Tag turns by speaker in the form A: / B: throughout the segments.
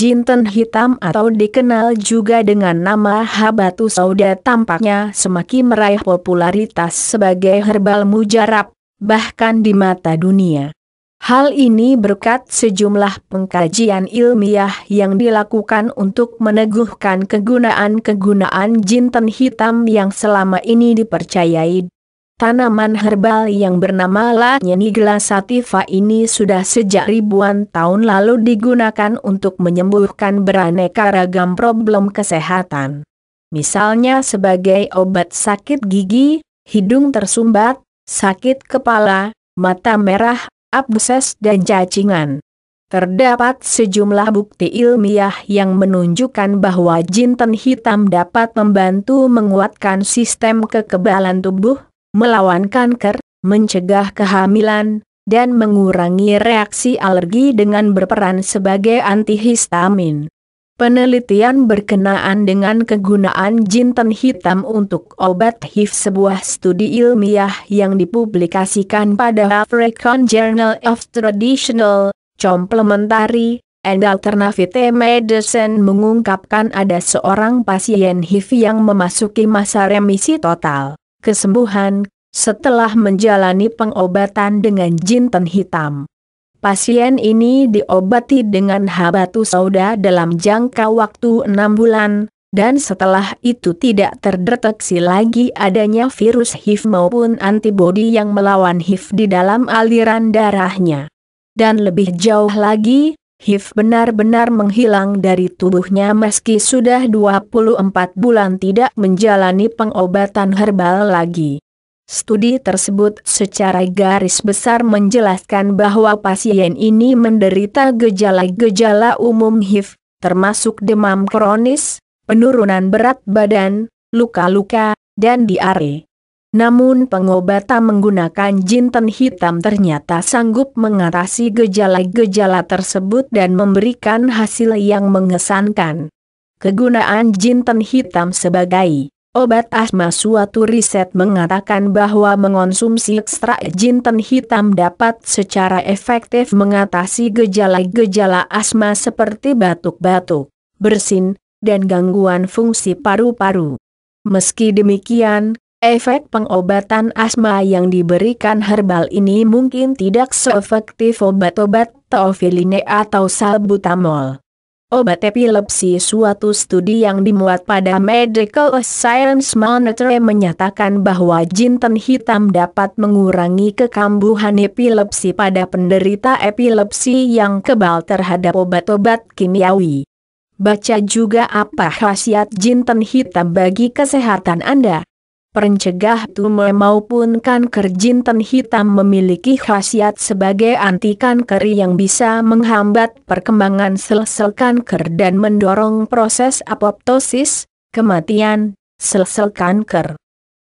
A: Jinten Hitam atau dikenal juga dengan nama Habatu Sauda tampaknya semakin meraih popularitas sebagai herbal mujarab, bahkan di mata dunia. Hal ini berkat sejumlah pengkajian ilmiah yang dilakukan untuk meneguhkan kegunaan-kegunaan jinten hitam yang selama ini dipercayai Tanaman herbal yang bernama La Nyenigla sativa ini sudah sejak ribuan tahun lalu digunakan untuk menyembuhkan beraneka ragam problem kesehatan. Misalnya sebagai obat sakit gigi, hidung tersumbat, sakit kepala, mata merah, abses dan cacingan. Terdapat sejumlah bukti ilmiah yang menunjukkan bahwa jinten hitam dapat membantu menguatkan sistem kekebalan tubuh, melawan kanker, mencegah kehamilan, dan mengurangi reaksi alergi dengan berperan sebagai antihistamin. Penelitian berkenaan dengan kegunaan jinten hitam untuk obat HIV sebuah studi ilmiah yang dipublikasikan pada African Journal of Traditional, Complementary, and Alternative Medicine mengungkapkan ada seorang pasien HIV yang memasuki masa remisi total kesembuhan, setelah menjalani pengobatan dengan jinten hitam. Pasien ini diobati dengan habatu sauda dalam jangka waktu enam bulan, dan setelah itu tidak terdeteksi lagi adanya virus HIV maupun antibodi yang melawan HIV di dalam aliran darahnya. Dan lebih jauh lagi, HIV benar-benar menghilang dari tubuhnya meski sudah 24 bulan tidak menjalani pengobatan herbal lagi. Studi tersebut secara garis besar menjelaskan bahwa pasien ini menderita gejala-gejala umum HIV, termasuk demam kronis, penurunan berat badan, luka-luka, dan diare. Namun pengobatan menggunakan jinten hitam ternyata sanggup mengatasi gejala-gejala tersebut dan memberikan hasil yang mengesankan. Kegunaan jinten hitam sebagai obat asma suatu riset mengatakan bahwa mengonsumsi ekstrak jinten hitam dapat secara efektif mengatasi gejala-gejala asma seperti batuk-batuk, bersin, dan gangguan fungsi paru-paru. Meski demikian, Efek pengobatan asma yang diberikan herbal ini mungkin tidak seefektif obat-obat teofiline atau salbutamol. Obat epilepsi suatu studi yang dimuat pada Medical Science Monitor menyatakan bahwa jinten hitam dapat mengurangi kekambuhan epilepsi pada penderita epilepsi yang kebal terhadap obat-obat kimiawi. Baca juga apa khasiat jinten hitam bagi kesehatan Anda. Pencegah tumor maupun kanker jinten hitam memiliki khasiat sebagai anti kanker yang bisa menghambat perkembangan sel-sel kanker dan mendorong proses apoptosis, kematian, sel-sel kanker.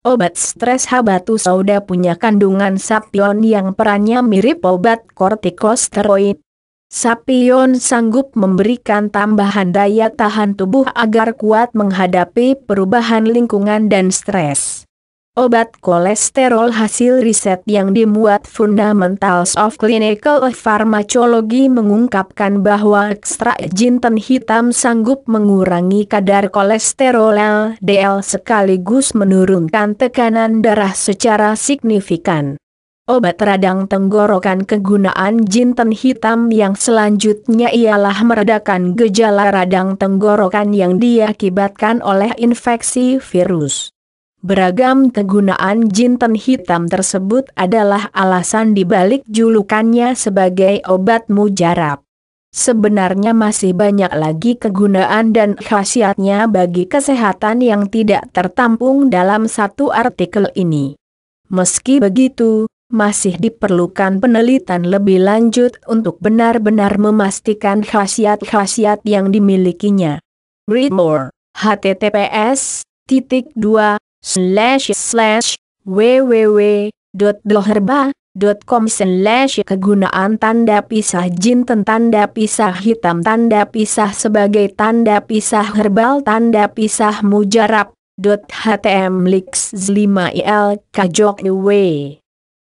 A: Obat stres habatu sauda punya kandungan sapion yang perannya mirip obat kortikosteroid, Sapion sanggup memberikan tambahan daya tahan tubuh agar kuat menghadapi perubahan lingkungan dan stres. Obat kolesterol hasil riset yang dimuat Fundamentals of Clinical Pharmacology mengungkapkan bahwa ekstrak jinten hitam sanggup mengurangi kadar kolesterol LDL sekaligus menurunkan tekanan darah secara signifikan. Obat radang tenggorokan kegunaan jinten hitam yang selanjutnya ialah meredakan gejala radang tenggorokan yang diakibatkan oleh infeksi virus. Beragam kegunaan jinten hitam tersebut adalah alasan dibalik julukannya sebagai obat mujarab. Sebenarnya masih banyak lagi kegunaan dan khasiatnya bagi kesehatan yang tidak tertampung dalam satu artikel ini. Meski begitu, masih diperlukan penelitian lebih lanjut untuk benar-benar memastikan khasiat-khasiat yang dimilikinya. Read more, https, titik dua slash slash, www.dloherba.com slash kegunaan tanda pisah jinten tanda pisah hitam tanda pisah sebagai tanda pisah herbal tanda pisah mujarab. 5 il kajok